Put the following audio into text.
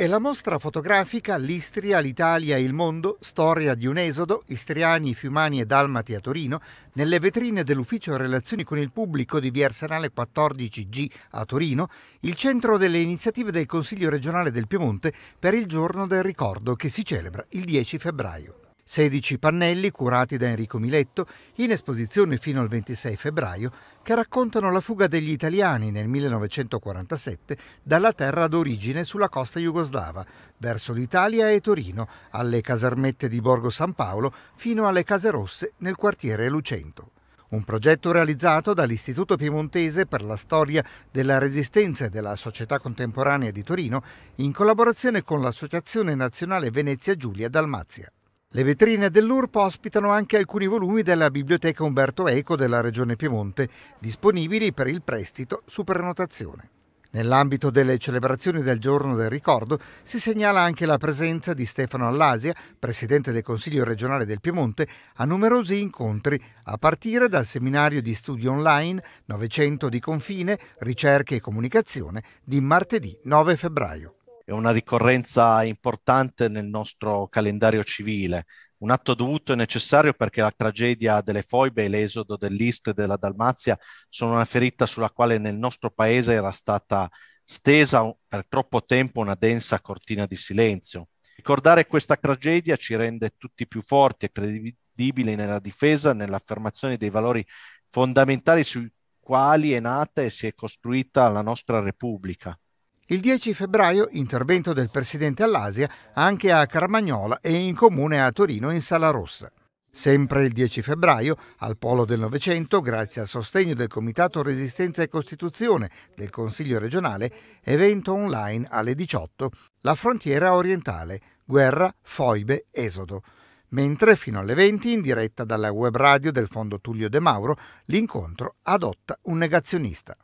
È la mostra fotografica L'Istria, l'Italia e il mondo, storia di un esodo, istriani, fiumani e dalmati a Torino, nelle vetrine dell'ufficio relazioni con il pubblico di Viersanale 14G a Torino, il centro delle iniziative del Consiglio regionale del Piemonte per il giorno del ricordo che si celebra il 10 febbraio. 16 pannelli curati da Enrico Miletto in esposizione fino al 26 febbraio che raccontano la fuga degli italiani nel 1947 dalla terra d'origine sulla costa jugoslava verso l'Italia e Torino, alle casermette di Borgo San Paolo fino alle Case Rosse nel quartiere Lucento un progetto realizzato dall'Istituto Piemontese per la Storia della Resistenza e della Società Contemporanea di Torino in collaborazione con l'Associazione Nazionale Venezia Giulia Dalmazia. Le vetrine dell'URP ospitano anche alcuni volumi della Biblioteca Umberto Eco della Regione Piemonte, disponibili per il prestito su prenotazione. Nell'ambito delle celebrazioni del Giorno del Ricordo si segnala anche la presenza di Stefano Allasia, presidente del Consiglio regionale del Piemonte, a numerosi incontri, a partire dal seminario di studi online 900 di confine, ricerche e comunicazione di martedì 9 febbraio è una ricorrenza importante nel nostro calendario civile, un atto dovuto e necessario perché la tragedia delle foibe e l'esodo dell'Istria e della Dalmazia sono una ferita sulla quale nel nostro paese era stata stesa per troppo tempo una densa cortina di silenzio. Ricordare questa tragedia ci rende tutti più forti e credibili nella difesa, e nell'affermazione dei valori fondamentali sui quali è nata e si è costruita la nostra Repubblica. Il 10 febbraio intervento del presidente all'Asia anche a Carmagnola e in comune a Torino in Sala Rossa. Sempre il 10 febbraio, al Polo del Novecento, grazie al sostegno del Comitato Resistenza e Costituzione del Consiglio regionale, evento online alle 18, La frontiera orientale, guerra, foibe, esodo. Mentre fino alle 20, in diretta dalla web radio del Fondo Tullio De Mauro, l'incontro adotta un negazionista.